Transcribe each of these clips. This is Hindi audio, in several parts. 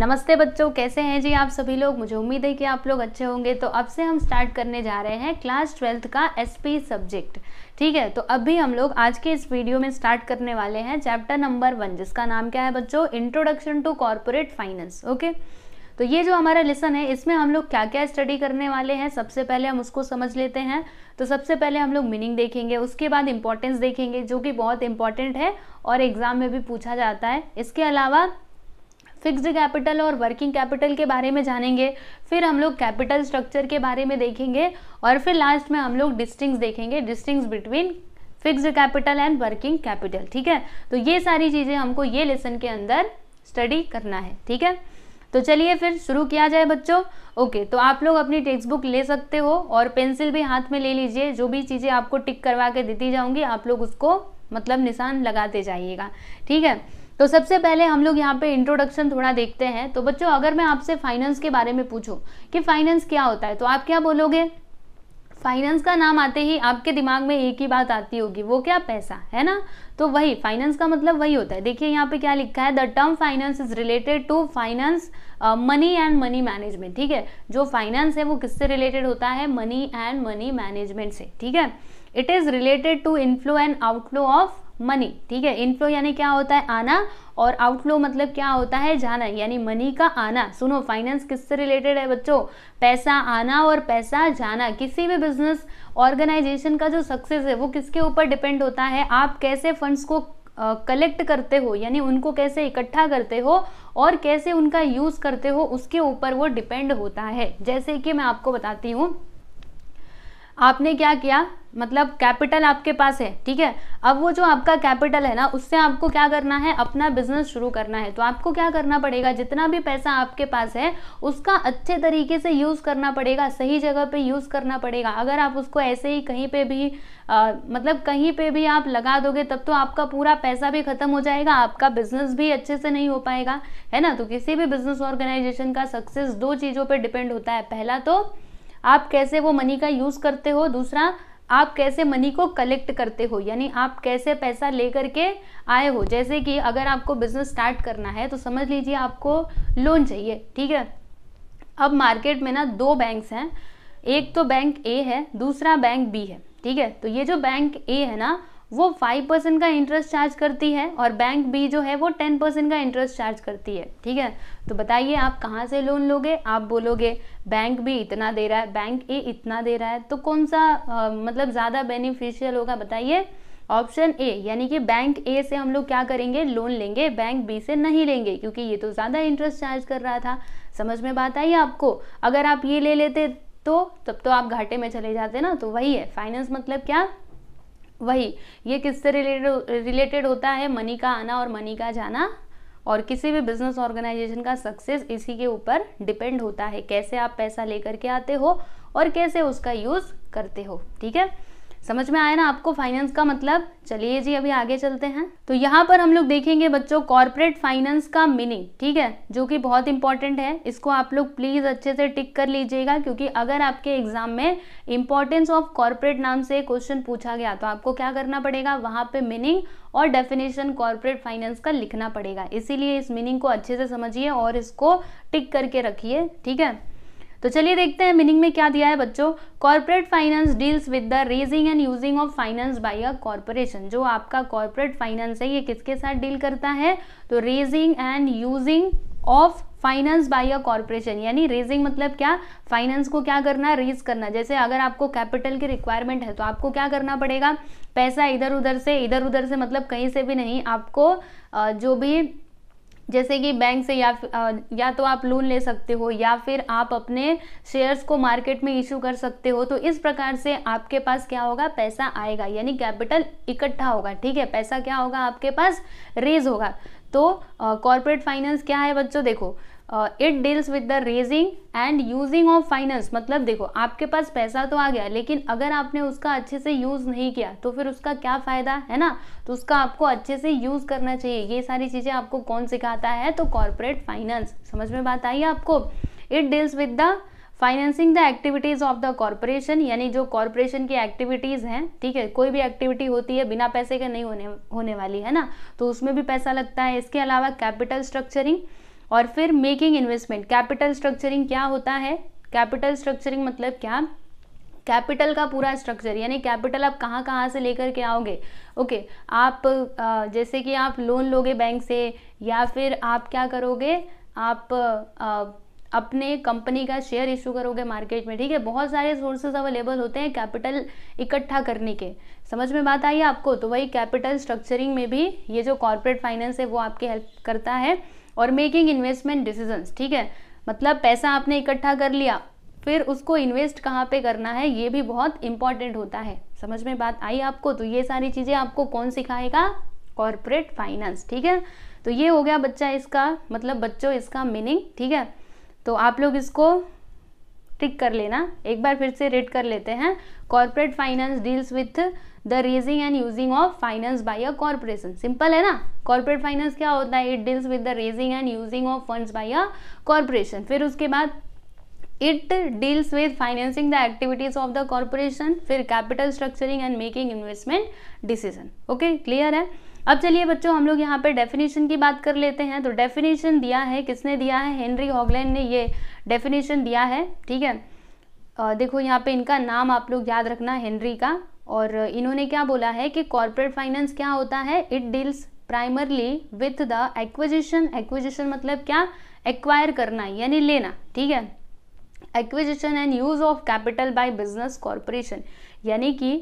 नमस्ते बच्चों कैसे हैं जी आप सभी लोग मुझे उम्मीद है कि आप लोग अच्छे होंगे तो अब से हम स्टार्ट करने जा रहे हैं क्लास ट्वेल्थ का एसपी सब्जेक्ट ठीक है तो अभी हम लोग आज के इस वीडियो में स्टार्ट करने वाले हैं चैप्टर नंबर वन जिसका नाम क्या है बच्चों introduction to corporate finance okay तो ये जो हमारा लेसन है इसमें हम लोग क्या क्या स्टडी करने वाले हैं सबसे पहले हम उसको समझ लेते हैं तो सबसे पहले हम लोग मीनिंग देखेंगे उसके बाद इंपॉर्टेंस देखेंगे जो कि बहुत इंपॉर्टेंट है और एग्ज़ाम में भी पूछा जाता है इसके अलावा फिक्स्ड कैपिटल और वर्किंग कैपिटल के बारे में जानेंगे फिर हम लोग कैपिटल स्ट्रक्चर के बारे में देखेंगे और फिर लास्ट में हम लोग डिस्टिंग्स देखेंगे distinction between fixed capital and working capital ठीक है तो ये सारी चीज़ें हमको ये लेसन के अंदर स्टडी करना है ठीक है तो चलिए फिर शुरू किया जाए बच्चों ओके तो आप लोग अपनी टेक्स्ट बुक ले सकते हो और पेंसिल भी हाथ में ले लीजिए जो भी चीज़ें आपको टिक करवा के देती जाऊंगी आप लोग उसको मतलब निशान लगाते जाइएगा ठीक है तो सबसे पहले हम लोग यहाँ पे इंट्रोडक्शन थोड़ा देखते हैं तो बच्चों अगर मैं आपसे फाइनेंस के बारे में पूछूं कि फाइनेंस क्या होता है तो आप क्या बोलोगे फाइनेंस का नाम आते ही आपके दिमाग में एक ही बात आती होगी वो क्या पैसा है ना तो वही फाइनेंस का मतलब वही होता है देखिए यहाँ पे क्या लिखा है the term finance is related to finance money and money management ठीक है जो फाइनेंस है वो किससे रिलेटेड होता है मनी एंड मनी मैनेजमेंट से ठीक है it is related to inflow and outflow of money ठीक है इनफ्लो यानी क्या होता है आना और आउटफ्लो मतलब क्या होता है जाना यानी मनी का आना सुनो फाइनेंस किससे रिलेटेड है बच्चों पैसा आना और पैसा जाना किसी भी बिजनेस ऑर्गेनाइजेशन का जो सक्सेस है वो किसके ऊपर डिपेंड होता है आप कैसे फंड्स को कलेक्ट करते हो यानी उनको कैसे इकट्ठा करते हो और कैसे उनका यूज़ करते हो उसके ऊपर वो डिपेंड होता है जैसे कि मैं आपको बताती हूँ आपने क्या किया मतलब कैपिटल आपके पास है ठीक है अब वो जो आपका कैपिटल है ना उससे आपको क्या करना है अपना बिजनेस शुरू करना है तो आपको क्या करना पड़ेगा जितना भी पैसा आपके पास है उसका अच्छे तरीके से यूज़ करना पड़ेगा सही जगह पे यूज़ करना पड़ेगा अगर आप उसको ऐसे ही कहीं पे भी आ, मतलब कहीं पे भी आप लगा दोगे तब तो आपका पूरा पैसा भी ख़त्म हो जाएगा आपका बिजनेस भी अच्छे से नहीं हो पाएगा है ना तो किसी भी बिजनेस ऑर्गेनाइजेशन का सक्सेस दो चीज़ों पर डिपेंड होता है पहला तो आप कैसे वो मनी का यूज़ करते हो दूसरा आप कैसे मनी को कलेक्ट करते हो यानी आप कैसे पैसा लेकर के आए हो जैसे कि अगर आपको बिजनेस स्टार्ट करना है तो समझ लीजिए आपको लोन चाहिए ठीक है अब मार्केट में ना दो बैंक्स हैं एक तो बैंक ए है दूसरा बैंक बी है ठीक है तो ये जो बैंक ए है ना वो फाइव परसेंट का इंटरेस्ट चार्ज करती है और बैंक बी जो है वो टेन परसेंट का इंटरेस्ट चार्ज करती है ठीक है तो बताइए आप कहाँ से लोन लोगे आप बोलोगे बैंक बी इतना दे रहा है बैंक ए इतना दे रहा है तो कौन सा आ, मतलब ज़्यादा बेनिफिशियल होगा बताइए ऑप्शन ए यानी कि बैंक ए से हम लोग क्या करेंगे लोन लेंगे बैंक बी से नहीं लेंगे क्योंकि ये तो ज़्यादा इंटरेस्ट चार्ज कर रहा था समझ में बात आई आपको अगर आप ये ले लेते तो तब तो आप घाटे में चले जाते ना तो वही है फाइनेंस मतलब क्या वही ये किससे रिलेटेड रिलेटेड होता है मनी का आना और मनी का जाना और किसी भी बिजनेस ऑर्गेनाइजेशन का सक्सेस इसी के ऊपर डिपेंड होता है कैसे आप पैसा लेकर के आते हो और कैसे उसका यूज़ करते हो ठीक है समझ में आया ना आपको फाइनेंस का मतलब चलिए जी अभी आगे चलते हैं तो यहाँ पर हम लोग देखेंगे बच्चों कॉर्पोरेट फाइनेंस का मीनिंग ठीक है जो कि बहुत इंपॉर्टेंट है इसको आप लोग प्लीज अच्छे से टिक कर लीजिएगा क्योंकि अगर आपके एग्जाम में इंपॉर्टेंस ऑफ कॉर्पोरेट नाम से क्वेश्चन पूछा गया तो आपको क्या करना पड़ेगा वहां पर मीनिंग और डेफिनेशन कॉर्पोरेट फाइनेंस का लिखना पड़ेगा इसीलिए इस मीनिंग को अच्छे से समझिए और इसको टिक करके रखिए ठीक है तो चलिए देखते हैं मीनिंग में क्या दिया है बच्चों corporate finance deals with the raising and using of finance by a corporation जो आपका कॉर्पोरेट फाइनेंस है ये किसके साथ डील करता है तो raising and using of finance by a corporation यानी रेजिंग मतलब क्या फाइनेंस को क्या करना रेज करना जैसे अगर आपको कैपिटल की रिक्वायरमेंट है तो आपको क्या करना पड़ेगा पैसा इधर उधर से इधर उधर से मतलब कहीं से भी नहीं आपको जो भी जैसे कि बैंक से या या तो आप लोन ले सकते हो या फिर आप अपने शेयर्स को मार्केट में इशू कर सकते हो तो इस प्रकार से आपके पास क्या होगा पैसा आएगा यानी कैपिटल इकट्ठा होगा ठीक है पैसा क्या होगा आपके पास रेज होगा तो कॉरपोरेट फाइनेंस क्या है बच्चों देखो it deals with the raising and using of finance मतलब देखो आपके पास पैसा तो आ गया लेकिन अगर आपने उसका अच्छे से यूज़ नहीं किया तो फिर उसका क्या फ़ायदा है ना तो उसका आपको अच्छे से यूज़ करना चाहिए ये सारी चीज़ें आपको कौन सिखाता है तो कॉरपोरेट फाइनेंस समझ में बात आई आपको it deals with the financing the activities of the corporation यानी जो कॉरपोरेशन की एक्टिविटीज़ हैं ठीक है कोई भी एक्टिविटी होती है बिना पैसे के नहीं होने होने वाली है ना तो उसमें भी पैसा लगता है इसके अलावा कैपिटल स्ट्रक्चरिंग और फिर मेकिंग इन्वेस्टमेंट कैपिटल स्ट्रक्चरिंग क्या होता है कैपिटल स्ट्रक्चरिंग मतलब क्या कैपिटल का पूरा स्ट्रक्चर यानी कैपिटल आप कहाँ कहाँ से लेकर के आओगे ओके okay, आप जैसे कि आप लोन लोगे बैंक से या फिर आप क्या करोगे आप अपने कंपनी का शेयर इशू करोगे मार्केट में ठीक है बहुत सारे सोर्सेज अवेलेबल होते हैं कैपिटल इकट्ठा करने के समझ में बात आई आपको तो वही कैपिटल स्ट्रक्चरिंग में भी ये जो कॉरपोरेट फाइनेंस है वो आपकी हेल्प करता है और मेकिंग इन्वेस्टमेंट डिसीजन ठीक है मतलब पैसा आपने इकट्ठा कर लिया फिर उसको इन्वेस्ट कहाँ पे करना है ये भी बहुत इंपॉर्टेंट होता है समझ में बात आई आपको तो ये सारी चीज़ें आपको कौन सिखाएगा कॉरपोरेट फाइनेंस ठीक है तो ये हो गया बच्चा इसका मतलब बच्चों इसका मीनिंग ठीक है तो आप लोग इसको टिक कर लेना एक बार फिर से रेड कर लेते हैं corporate finance deals with the raising and using of finance by a corporation simple है ना कॉरपोरेट फाइनेंस क्या होता है it deals with the raising and using of funds by a corporation फिर उसके बाद it deals with financing the activities of the corporation फिर capital structuring and making investment decision okay clear है अब चलिए बच्चों हम लोग यहाँ पे डेफिनेशन की बात कर लेते हैं तो डेफिनेशन दिया है किसने दिया है हेनरी हॉगलैंड ने ये डेफिनेशन दिया है ठीक है देखो यहाँ पे इनका नाम आप लोग याद रखना हेनरी का और इन्होंने क्या बोला है कि कॉरपोरेट फाइनेंस क्या होता है it deals primarily with the acquisition acquisition मतलब क्या एक्वायर करना यानी लेना ठीक है acquisition and use of capital by business corporation यानी कि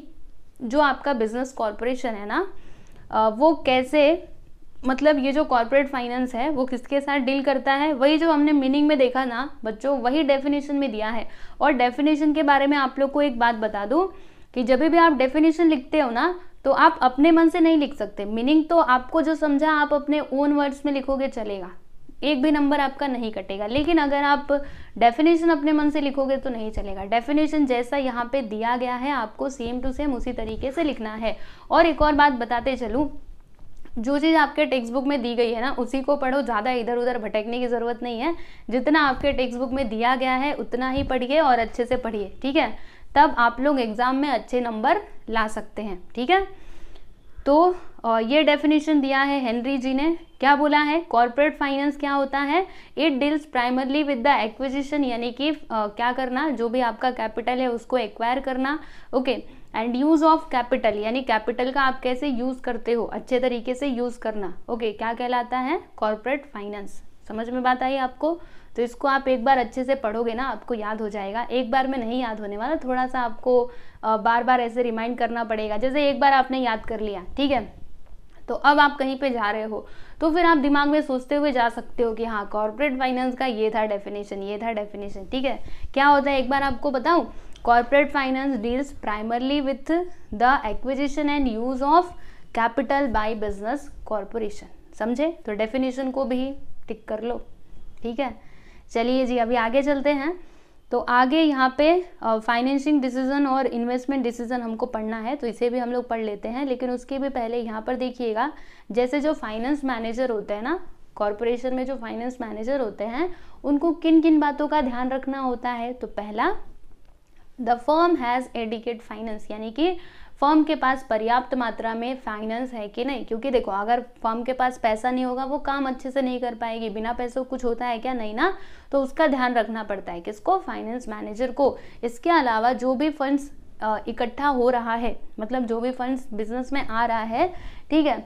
जो आपका बिजनेस कॉरपोरेशन है ना वो कैसे मतलब ये जो कॉरपोरेट फाइनेंस है वो किसके साथ डील करता है वही जो हमने मीनिंग में देखा ना बच्चों वही डेफिनेशन में दिया है और डेफिनेशन के बारे में आप लोग को एक बात बता दूँ कि जब भी आप डेफिनेशन लिखते हो ना तो आप अपने मन से नहीं लिख सकते मीनिंग तो आपको जो समझा आप अपने ओन वर्ड्स में लिखोगे चलेगा एक भी नंबर आपका नहीं कटेगा लेकिन अगर आप डेफिनेशन अपने मन से लिखोगे तो नहीं चलेगा डेफिनेशन जैसा यहाँ पे दिया गया है आपको सेम टू सेम उसी तरीके से लिखना है और एक और बात बताते चलूँ जो चीज़ आपके टेक्स्ट बुक में दी गई है ना उसी को पढ़ो ज़्यादा इधर उधर भटकने की ज़रूरत नहीं है जितना आपके टेक्स्ट बुक में दिया गया है उतना ही पढ़िए और अच्छे से पढ़िए ठीक है तब आप लोग एग्ज़ाम में अच्छे नंबर ला सकते हैं ठीक है तो ये डेफिनेशन दिया है हेनरी जी ने क्या बोला है कॉरपोरेट फाइनेंस क्या होता है it deals primarily with the acquisition यानी कि क्या करना जो भी आपका कैपिटल है उसको एक्वायर करना okay and use of capital यानी कैपिटल का आप कैसे यूज़ करते हो अच्छे तरीके से यूज़ करना ओके okay, क्या कहलाता है कॉरपोरेट फाइनेंस समझ में बात आई आपको तो इसको आप एक बार अच्छे से पढ़ोगे ना आपको याद हो जाएगा एक बार में नहीं याद होने वाला थोड़ा सा आपको बार बार ऐसे रिमाइंड करना पड़ेगा जैसे एक बार आपने याद कर लिया ठीक है तो अब आप कहीं पे जा रहे हो तो फिर आप दिमाग में सोचते हुए जा सकते हो कि हाँ कॉर्पोरेट फाइनेंस का ये था डेफिनेशन ये था डेफिनेशन ठीक है क्या होता है एक बार आपको बताऊँ corporate finance deals primarily with the acquisition and use of capital by business corporation समझे तो डेफिनेशन को भी टिक कर लो ठीक है चलिए जी अभी आगे चलते हैं तो आगे यहाँ पे फाइनेंशिंग डिसीजन और इन्वेस्टमेंट डिसीजन हमको पढ़ना है तो इसे भी हम लोग पढ़ लेते हैं लेकिन उसके भी पहले यहाँ पर देखिएगा जैसे जो फाइनेंस मैनेजर होते हैं ना कॉरपोरेशन में जो फाइनेंस मैनेजर होते हैं उनको किन किन बातों का ध्यान रखना होता है तो पहला the firm has adequate finance यानी कि फर्म के पास पर्याप्त मात्रा में फाइनेंस है कि नहीं क्योंकि देखो अगर फर्म के पास पैसा नहीं होगा वो काम अच्छे से नहीं कर पाएगी बिना पैसों कुछ होता है क्या नहीं ना तो उसका ध्यान रखना पड़ता है किसको फाइनेंस मैनेजर को इसके अलावा जो भी फंड्स इकट्ठा हो रहा है मतलब जो भी फंड्स बिजनेस में आ रहा है ठीक है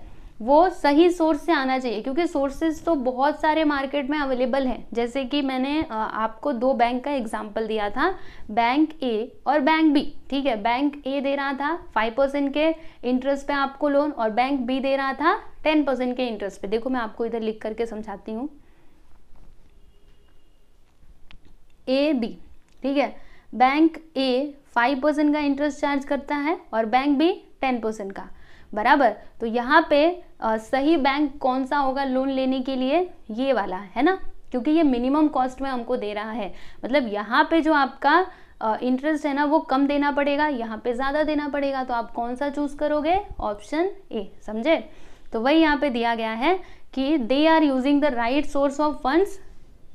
वो सही सोर्स से आना चाहिए क्योंकि सोर्सेज तो बहुत सारे मार्केट में अवेलेबल हैं जैसे कि मैंने आपको दो बैंक का एग्जाम्पल दिया था बैंक ए और बैंक बी ठीक है बैंक ए दे रहा था फाइव परसेंट के इंटरेस्ट पे आपको लोन और बैंक बी दे रहा था टेन परसेंट के इंटरेस्ट पे देखो मैं आपको इधर लिख करके समझाती हूँ ए बी ठीक है बैंक ए फाइव परसेंट का इंटरेस्ट चार्ज करता है और बैंक बी टेन परसेंट का बराबर तो यहाँ पे आ, सही बैंक कौन सा होगा लोन लेने के लिए ये वाला है ना क्योंकि ये मिनिमम कॉस्ट में हमको दे रहा है मतलब यहाँ पे जो आपका इंटरेस्ट है ना वो कम देना पड़ेगा यहाँ पे ज़्यादा देना पड़ेगा तो आप कौन सा चूज़ करोगे ऑप्शन ए समझे तो वही यहाँ पे दिया गया है कि they are using the right source of funds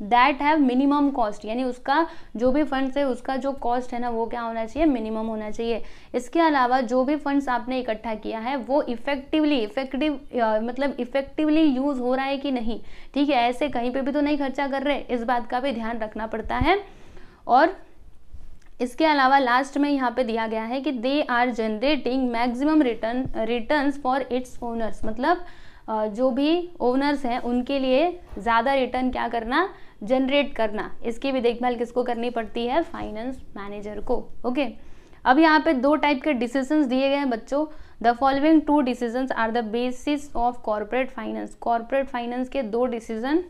that have minimum cost यानी उसका जो भी फंड्स है उसका जो कॉस्ट है ना वो क्या होना चाहिए मिनिमम होना चाहिए इसके अलावा जो भी फंड्स आपने इकट्ठा किया है वो इफेक्टिवली इफेक्टिव मतलब इफेक्टिवली यूज़ हो रहा है कि नहीं ठीक है ऐसे कहीं पे भी तो नहीं खर्चा कर रहे इस बात का भी ध्यान रखना पड़ता है और इसके अलावा लास्ट में यहाँ पे दिया गया है कि they are generating maximum return returns for its owners मतलब जो भी ओनर्स हैं उनके लिए ज़्यादा रिटर्न क्या करना जनरेट करना इसकी भी देखभाल किसको करनी पड़ती है फाइनेंस मैनेजर को ओके अब यहाँ पे दो टाइप के डिसीजंस दिए गए हैं बच्चों the following two decisions are the basis of corporate finance corporate finance के दो डिसीजन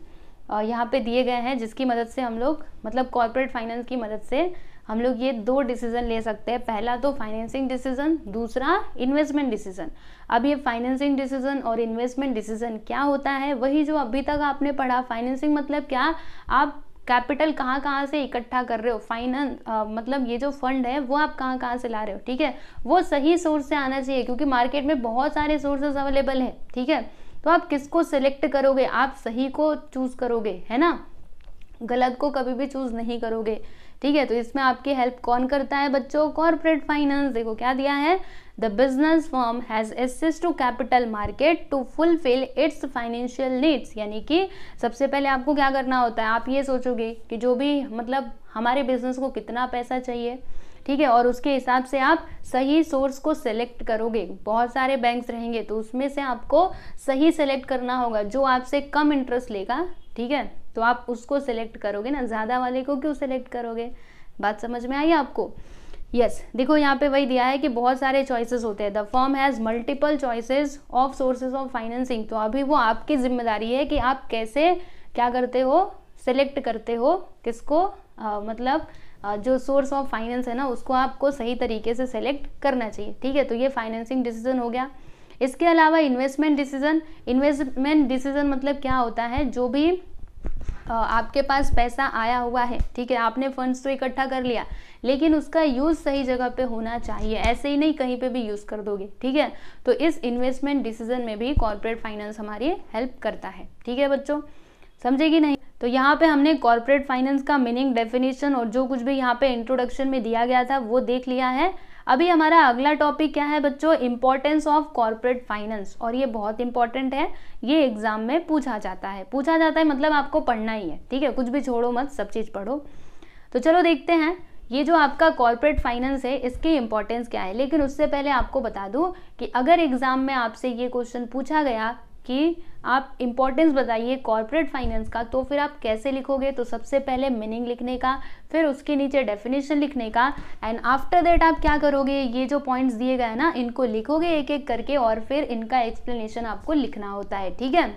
यहाँ पे दिए गए हैं जिसकी मदद से हम लोग मतलब कॉरपोरेट फाइनेंस की मदद से हम लोग ये दो डिसीजन ले सकते हैं पहला तो फाइनेंसिंग डिसीजन दूसरा इन्वेस्टमेंट डिसीजन अब ये फाइनेंसिंग डिसीजन और इन्वेस्टमेंट डिसीजन क्या होता है वही जो अभी तक आपने पढ़ा फाइनेंसिंग मतलब क्या आप कैपिटल कहाँ कहाँ से इकट्ठा कर रहे हो फाइनेंस मतलब ये जो फंड है वो आप कहाँ कहाँ से ला रहे हो ठीक है वो सही सोर्स से आना चाहिए क्योंकि मार्केट में बहुत सारे सोर्सेज अवेलेबल है ठीक है तो आप किसको सेलेक्ट करोगे आप सही को चूज करोगे है ना गलत को कभी भी चूज नहीं करोगे ठीक है तो इसमें आपकी हेल्प कौन करता है बच्चों कॉरपोरेट फाइनेंस देखो क्या दिया है the business form has access to capital market to fulfil its financial needs यानी कि सबसे पहले आपको क्या करना होता है आप ये सोचोगे कि जो भी मतलब हमारे बिजनेस को कितना पैसा चाहिए ठीक है और उसके हिसाब से आप सही सोर्स को सेलेक्ट करोगे बहुत सारे बैंक्स रहेंगे तो उसमें से आपको सही सेलेक्ट करना होगा जो आपसे कम इंटरेस्ट लेगा ठीक है तो आप उसको सेलेक्ट करोगे ना ज़्यादा वाले को क्यों सेलेक्ट करोगे बात समझ में आई आपको यस yes, देखो यहाँ पे वही दिया है कि बहुत सारे चॉइसेस होते हैं the form has multiple choices of sources of financing तो अभी वो आपकी जिम्मेदारी है कि आप कैसे क्या करते हो सेलेक्ट करते हो किसको आ, मतलब आ, जो सोर्स ऑफ फाइनेंस है ना उसको आपको सही तरीके से सेलेक्ट करना चाहिए ठीक है तो ये फाइनेंसिंग डिसीजन हो गया इसके अलावा इन्वेस्टमेंट डिसीजन इन्वेस्टमेंट डिसीजन मतलब क्या होता है जो भी आपके पास पैसा आया हुआ है ठीक है आपने फंड्स तो इकट्ठा कर लिया लेकिन उसका यूज़ सही जगह पे होना चाहिए ऐसे ही नहीं कहीं पे भी यूज़ कर दोगे ठीक है तो इस इन्वेस्टमेंट डिसीजन में भी कॉरपोरेट फाइनेंस हमारी हेल्प करता है ठीक है बच्चों समझेगी नहीं तो यहाँ पे हमने कॉरपोरेट फाइनेंस का मीनिंग डेफिनेशन और जो कुछ भी यहाँ पे इंट्रोडक्शन में दिया गया था वो देख लिया है अभी हमारा अगला टॉपिक क्या है बच्चों इंपॉर्टेंस ऑफ कॉर्पोरेट फाइनेंस और ये बहुत इंपॉर्टेंट है ये एग्जाम में पूछा जाता है पूछा जाता है मतलब आपको पढ़ना ही है ठीक है कुछ भी छोड़ो मत सब चीज़ पढ़ो तो चलो देखते हैं ये जो आपका कॉर्पोरेट फाइनेंस है इसकी इंपॉर्टेंस क्या है लेकिन उससे पहले आपको बता दूं कि अगर एग्ज़ाम में आपसे ये क्वेश्चन पूछा गया कि आप इम्पोर्टेंस बताइए कॉरपोरेट फाइनेंस का तो फिर आप कैसे लिखोगे तो सबसे पहले मीनिंग लिखने का फिर उसके नीचे डेफिनेशन लिखने का एंड आफ्टर दैट आप क्या करोगे ये जो पॉइंट्स दिए गए हैं ना इनको लिखोगे एक एक करके और फिर इनका एक्सप्लेनेशन आपको लिखना होता है ठीक है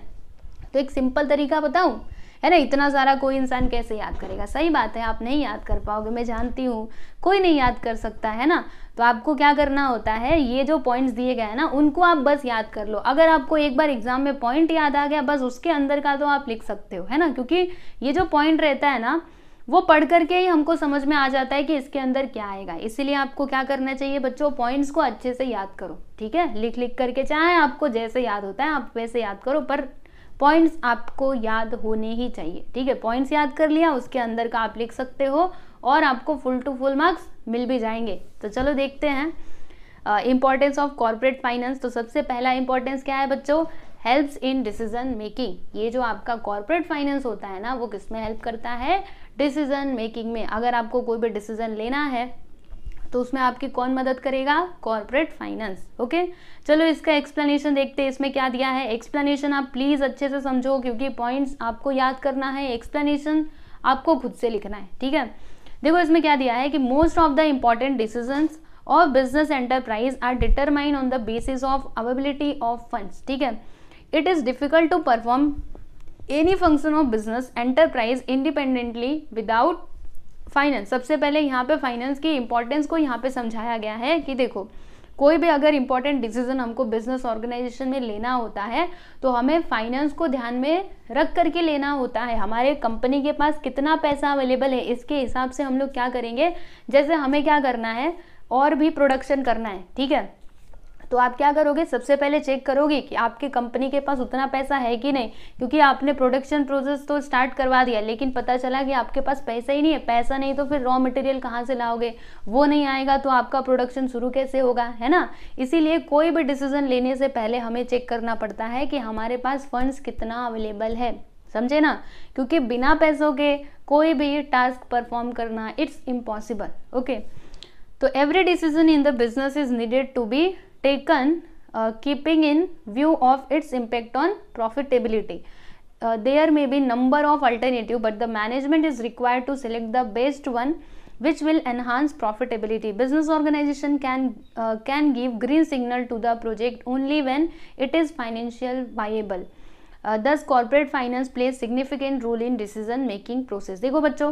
तो एक सिंपल तरीका बताऊँ है ना इतना सारा कोई इंसान कैसे याद करेगा सही बात है आप नहीं याद कर पाओगे मैं जानती हूँ कोई नहीं याद कर सकता है ना तो आपको क्या करना होता है ये जो पॉइंट्स दिए गए हैं ना उनको आप बस याद कर लो अगर आपको एक बार एग्जाम में पॉइंट याद आ गया बस उसके अंदर का तो आप लिख सकते हो है ना क्योंकि ये जो पॉइंट रहता है ना वो पढ़ करके ही हमको समझ में आ जाता है कि इसके अंदर क्या आएगा इसीलिए आपको क्या करना चाहिए बच्चों पॉइंट्स को अच्छे से याद करो ठीक है लिख लिख करके चाहे आपको जैसे याद होता है आप वैसे याद करो पर पॉइंट्स आपको याद होने ही चाहिए ठीक है पॉइंट्स याद कर लिया उसके अंदर का आप लिख सकते हो और आपको फुल टू फुल मार्क्स मिल भी जाएंगे तो चलो देखते हैं इंपॉर्टेंस ऑफ कॉर्पोरेट फाइनेंस तो सबसे पहला इंपॉर्टेंस क्या है बच्चों हेल्प्स इन डिसीजन मेकिंग ये जो आपका कॉरपोरेट फाइनेंस होता है ना वो किस में हेल्प करता है डिसीजन मेकिंग में अगर आपको कोई भी डिसीजन लेना है तो उसमें आपकी कौन मदद करेगा कॉरपोरेट फाइनेंस ओके चलो इसका एक्सप्लेनेशन देखते हैं इसमें क्या दिया है एक्सप्लेनेशन आप प्लीज़ अच्छे से समझो क्योंकि पॉइंट्स आपको याद करना है एक्सप्लेनेशन आपको खुद से लिखना है ठीक है देखो इसमें क्या दिया है कि most of the important decision और business enterprise are determine on the basis of availability of funds ठीक है it is difficult to perform any function of business enterprise independently without finance सबसे पहले यहाँ पे फाइनेंस की इंपॉर्टेंस को यहाँ पे समझाया गया है कि देखो कोई भी अगर इंपॉर्टेंट डिसीजन हमको बिजनेस ऑर्गेनाइजेशन में लेना होता है तो हमें फाइनेंस को ध्यान में रख करके लेना होता है हमारे कंपनी के पास कितना पैसा अवेलेबल है इसके हिसाब से हम लोग क्या करेंगे जैसे हमें क्या करना है और भी प्रोडक्शन करना है ठीक है तो आप क्या करोगे सबसे पहले चेक करोगे कि आपके कंपनी के पास उतना पैसा है कि नहीं क्योंकि आपने प्रोडक्शन प्रोसेस तो स्टार्ट करवा दिया लेकिन पता चला कि आपके पास पैसा ही नहीं है पैसा नहीं तो फिर रॉ मटेरियल कहाँ से लाओगे वो नहीं आएगा तो आपका प्रोडक्शन शुरू कैसे होगा है ना इसीलिए कोई भी डिसीजन लेने से पहले हमें चेक करना पड़ता है कि हमारे पास फंड्स कितना अवेलेबल है समझे ना क्योंकि बिना पैसों के कोई भी टास्क परफॉर्म करना इट्स इम्पॉसिबल ओके तो every decision in the business is needed to be taken uh, keeping in view of its impact on profitability. Uh, there may be number of alternative but the management is required to select the best one which will enhance profitability. Business organization can, uh, can give green signal to the project only when it is financial viable. uh, thus corporate finance plays significant role in decision making process. dekho bachcho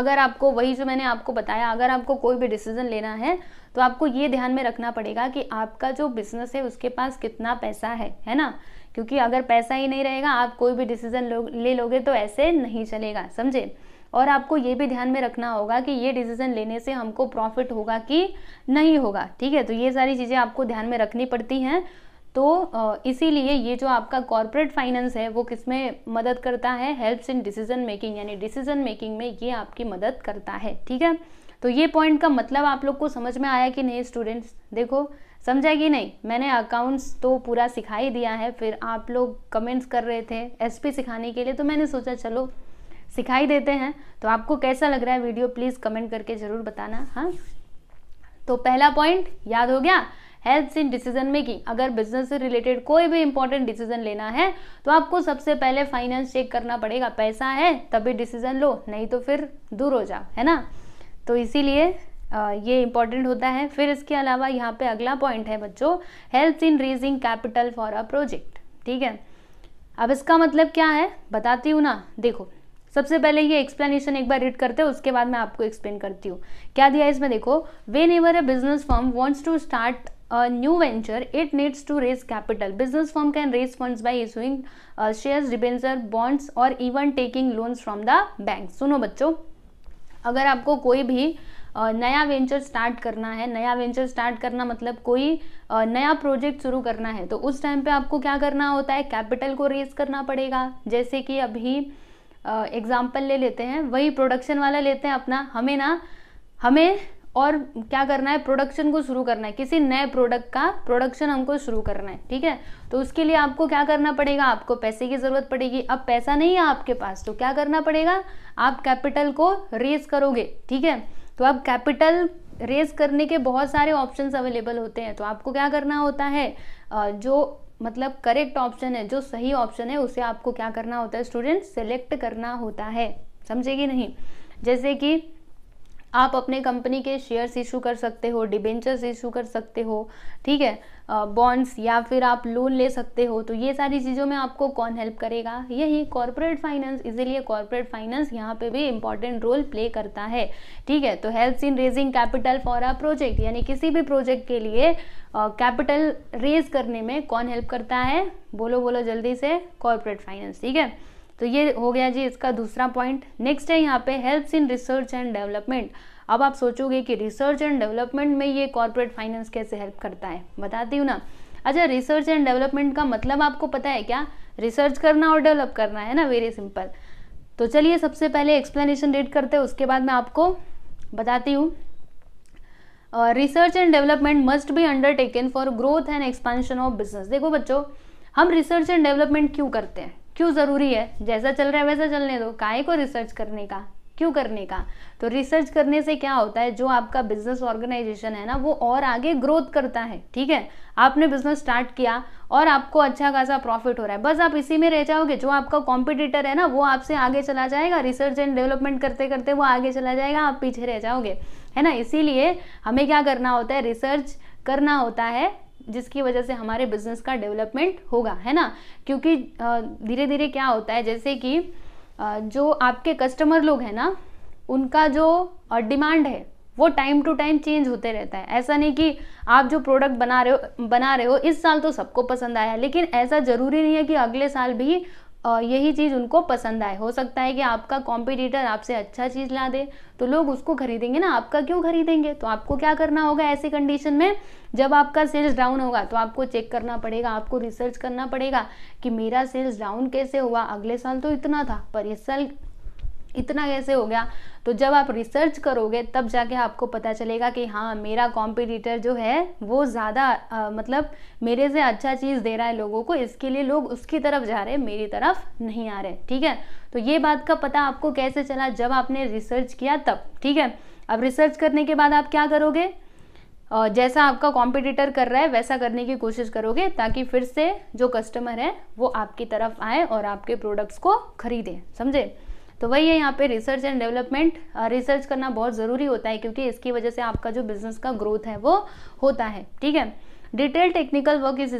अगर आपको वही जो मैंने आपको बताया अगर आपको कोई भी डिसीजन लेना है तो आपको ये ध्यान में रखना पड़ेगा कि आपका जो बिजनेस है उसके पास कितना पैसा है है ना क्योंकि अगर पैसा ही नहीं रहेगा आप कोई भी डिसीजन लो, ले लोगे तो ऐसे नहीं चलेगा समझे और आपको ये भी ध्यान में रखना होगा कि ये डिसीजन लेने से हमको प्रॉफिट होगा कि नहीं होगा ठीक है तो ये सारी चीज़ें आपको ध्यान में रखनी पड़ती हैं तो इसीलिए ये जो आपका कॉरपोरेट फाइनेंस है वो किस में मदद करता है हेल्प्स इन डिसीजन मेकिंग यानी डिसीजन मेकिंग में ये आपकी मदद करता है ठीक है तो ये पॉइंट का मतलब आप लोग को समझ में आया कि नहीं स्टूडेंट्स देखो समझा कि नहीं मैंने अकाउंट्स तो पूरा सिखा ही दिया है फिर आप लोग कमेंट्स कर रहे थे एस सिखाने के लिए तो मैंने सोचा चलो सिखाई देते हैं तो आपको कैसा लग रहा है वीडियो प्लीज़ कमेंट करके ज़रूर बताना हाँ तो पहला पॉइंट याद हो गया हेल्थ इन डिसीजन मेकिंग अगर बिजनेस से रिलेटेड कोई भी इंपॉर्टेंट डिसीजन लेना है तो आपको सबसे पहले फाइनेंस चेक करना पड़ेगा पैसा है तभी डिसीजन लो नहीं तो फिर दूर हो जाओ है ना तो इसीलिए ये इंपॉर्टेंट होता है फिर इसके अलावा यहाँ पे अगला पॉइंट है बच्चों help in raising capital for a project ठीक है अब इसका मतलब क्या है बताती हूँ ना देखो सबसे पहले ये एक्सप्लेनेशन एक बार रीड करते हैं उसके बाद मैं आपको एक्सप्लेन करती हूँ क्या दिया है इसमें देखो whenever a business form wants to start a new venture it needs to raise capital business form can raise fund by issuing uh, debenture bonds और even taking loans from the bank सुनो बच्चों अगर आपको कोई भी नया वेंचर स्टार्ट करना है नया वेंचर स्टार्ट करना मतलब कोई नया प्रोजेक्ट शुरू करना है तो उस टाइम पे आपको क्या करना होता है कैपिटल को रेज करना पड़ेगा जैसे कि अभी एग्जाम्पल ले लेते हैं वही प्रोडक्शन वाला लेते हैं अपना हमें ना हमें और क्या करना है प्रोडक्शन को शुरू करना है किसी नए प्रोडक्ट का प्रोडक्शन हमको शुरू करना है ठीक है तो उसके लिए आपको क्या करना पड़ेगा आपको पैसे की ज़रूरत पड़ेगी अब पैसा नहीं है आपके पास तो क्या करना पड़ेगा आप कैपिटल को रेज करोगे ठीक है तो आप कैपिटल रेज करने के बहुत सारे ऑप्शन अवेलेबल होते हैं तो आपको क्या करना होता है जो मतलब करेक्ट ऑप्शन है जो सही ऑप्शन है उसे आपको क्या करना होता है स्टूडेंट सेलेक्ट करना होता है समझेगी नहीं जैसे कि आप अपने कंपनी के शेयर्स इशू कर सकते हो डिबेंचर्स इशू कर सकते हो ठीक है बॉन्ड्स या फिर आप लोन ले सकते हो तो ये सारी चीज़ों में आपको कौन हेल्प करेगा यही कॉरपोरेट फाइनेंस इसीलिए कॉरपोरेट फाइनेंस यहाँ पे भी इम्पॉर्टेंट रोल प्ले करता है ठीक है तो help in raising capital for a project यानी किसी भी प्रोजेक्ट के लिए कैपिटल रेज करने में कौन हेल्प करता है बोलो बोलो जल्दी से कॉरपोरेट फाइनेंस ठीक है तो ये हो गया जी इसका दूसरा पॉइंट नेक्स्ट है यहाँ पे help in research and development अब आप सोचोगे कि रिसर्च एंड डेवलपमेंट में ये कॉरपोरेट फाइनेंस कैसे हेल्प करता है बताती हूँ ना अच्छा रिसर्च एंड डेवलपमेंट का मतलब आपको पता है क्या रिसर्च करना और डेवलप करना है ना वेरी सिंपल तो चलिए सबसे पहले एक्सप्लेनेशन रीड करते हैं उसके बाद मैं आपको बताती हूँ research and development must be undertaken for growth and expansion of business देखो बच्चों हम रिसर्च एंड डेवलपमेंट क्यों करते हैं क्यों ज़रूरी है जैसा चल रहा है वैसा चलने दो काहे को रिसर्च करने का क्यों करने का तो रिसर्च करने से क्या होता है जो आपका बिजनेस ऑर्गेनाइजेशन है ना वो और आगे ग्रोथ करता है ठीक है आपने बिजनेस स्टार्ट किया और आपको अच्छा खासा प्रॉफिट हो रहा है बस आप इसी में रह जाओगे जो आपका कॉम्पिटिटर है ना वो आपसे आगे चला जाएगा रिसर्च एंड डेवलपमेंट करते करते वो आगे चला जाएगा आप पीछे रह जाओगे है ना इसीलिए हमें क्या करना होता है रिसर्च करना होता है जिसकी वजह से हमारे बिजनेस का डेवलपमेंट होगा है ना क्योंकि धीरे धीरे क्या होता है जैसे कि जो आपके कस्टमर लोग हैं ना उनका जो डिमांड है वो टाइम टू टाइम चेंज होते रहता है ऐसा नहीं कि आप जो प्रोडक्ट बना रहे हो बना रहे हो इस साल तो सबको पसंद आया लेकिन ऐसा ज़रूरी नहीं है कि अगले साल भी यही चीज़ उनको पसंद आए हो सकता है कि आपका कॉम्पिटिटर आपसे अच्छा चीज़ ला दे तो लोग उसको खरीदेंगे ना आपका क्यों खरीदेंगे तो आपको क्या करना होगा ऐसी कंडीशन में जब आपका सेल्स डाउन होगा तो आपको चेक करना पड़ेगा आपको रिसर्च करना पड़ेगा कि मेरा सेल्स डाउन कैसे हुआ अगले साल तो इतना था पर इस साल इतना कैसे हो गया तो जब आप रिसर्च करोगे तब जाके आपको पता चलेगा कि हाँ मेरा कॉम्पिटिटर जो है वो ज़्यादा मतलब मेरे से अच्छा चीज़ दे रहा है लोगों को इसके लिए लोग उसकी तरफ जा रहे हैं मेरी तरफ नहीं आ रहे ठीक है तो ये बात का पता आपको कैसे चला जब आपने रिसर्च किया तब ठीक है अब रिसर्च करने के बाद आप क्या करोगे जैसा आपका कॉम्पिटिटर कर रहा है वैसा करने की कोशिश करोगे ताकि फिर से जो कस्टमर है वो आपकी तरफ आए और आपके प्रोडक्ट्स को खरीदें समझे तो वही है यहाँ पे रिसर्च एंड डेवलपमेंट रिसर्च करना बहुत ज़रूरी होता है क्योंकि इसकी वजह से आपका जो बिजनेस का ग्रोथ है वो होता है ठीक है detail technical work is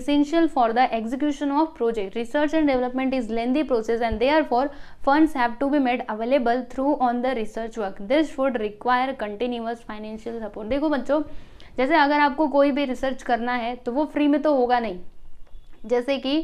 essential for the execution of project research and development is lengthy process and they are for funds have to be made available through on the research work this would require continuous financial support देखो बच्चों जैसे अगर आपको कोई भी रिसर्च करना है तो वो फ्री में तो होगा नहीं जैसे कि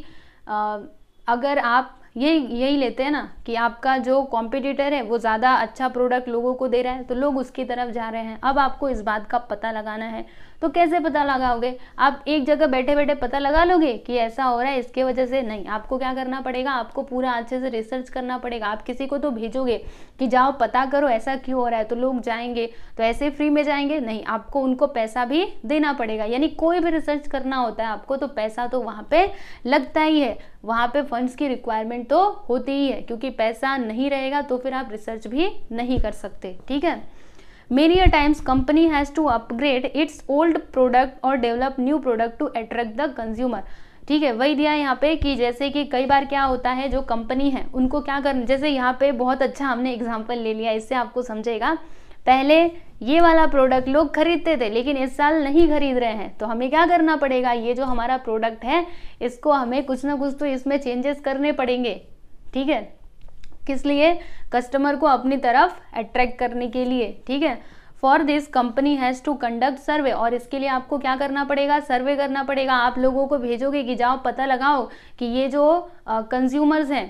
अगर आप यही यही लेते हैं ना कि आपका जो कॉम्पिटिटर है वो ज़्यादा अच्छा प्रोडक्ट लोगों को दे रहा है तो लोग उसकी तरफ जा रहे हैं अब आपको इस बात का पता लगाना है तो कैसे पता लगाओगे आप एक जगह बैठे बैठे पता लगा लोगे कि ऐसा हो रहा है इसके वजह से नहीं आपको क्या करना पड़ेगा आपको पूरा अच्छे से रिसर्च करना पड़ेगा आप किसी को तो भेजोगे कि जाओ पता करो ऐसा क्यों हो रहा है तो लोग जाएंगे तो ऐसे फ्री में जाएंगे नहीं आपको उनको पैसा भी देना पड़ेगा यानी कोई भी रिसर्च करना होता है आपको तो पैसा तो वहाँ पर लगता ही है वहाँ पे फंड्स की रिक्वायरमेंट तो होती ही है क्योंकि पैसा नहीं रहेगा तो फिर आप रिसर्च भी नहीं कर सकते ठीक है many a times company has to upgrade its old product और develop new product to attract the consumer ठीक है वही दिया यहाँ पे कि जैसे कि कई बार क्या होता है जो कंपनी है उनको क्या कर जैसे यहाँ पे बहुत अच्छा हमने एग्जाम्पल ले लिया इससे आपको समझेगा पहले ये वाला प्रोडक्ट लोग खरीदते थे लेकिन इस साल नहीं खरीद रहे हैं तो हमें क्या करना पड़ेगा ये जो हमारा प्रोडक्ट है इसको हमें कुछ ना कुछ तो इसमें चेंजेस करने पड़ेंगे ठीक है किस लिए कस्टमर को अपनी तरफ अट्रैक्ट करने के लिए ठीक है for this company has to conduct survey और इसके लिए आपको क्या करना पड़ेगा सर्वे करना पड़ेगा आप लोगों को भेजोगे कि जाओ पता लगाओ कि ये जो कंज्यूमर्स हैं